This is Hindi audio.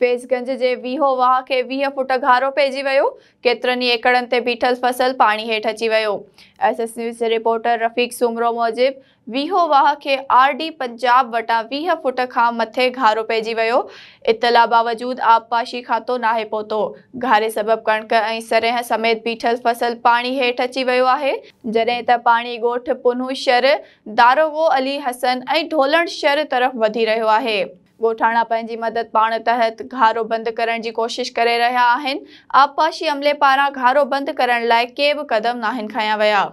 फेजगंज के वीहो वाह के वीह फुट घारो पे वो केतिरनि ही एकड़न ते बीठल फसल पानी हेठि अची वो S S news reporter Rafiq Soomro मूजिब वीहो वाह के आर डी पंजाब वटा वीह फुट खां मथे घारो पे वो इतला बावजूद आबपाशी खातो नाहे पहुतो घारे सबब कणक सरह समेत बीठल फसल पानी हेठि अची वो है जडे त पानी ॻोठ पुनू शर दारोगो अली हसन ऐं ढोलण शर तरफ़ वधी रो है ॻोठाणा पंहिंजी मदद पाण तहत घारो बंदि करण जी कोशिशि करे रहिया आहिनि आबपाशी अमले पारां घारो बंदि करण लाइ के बि क़दम नाहिनि खंया विया